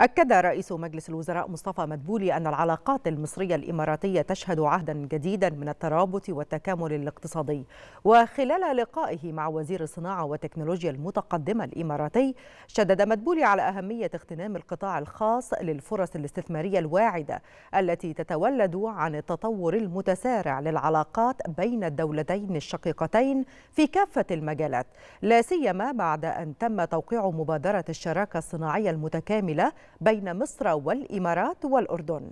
أكد رئيس مجلس الوزراء مصطفى مدبولي أن العلاقات المصرية الإماراتية تشهد عهدا جديدا من الترابط والتكامل الاقتصادي وخلال لقائه مع وزير الصناعة والتكنولوجيا المتقدمة الإماراتي شدد مدبولي على أهمية اغتنام القطاع الخاص للفرص الاستثمارية الواعدة التي تتولد عن التطور المتسارع للعلاقات بين الدولتين الشقيقتين في كافة المجالات لا سيما بعد أن تم توقيع مبادرة الشراكة الصناعية المتكاملة بين مصر والإمارات والأردن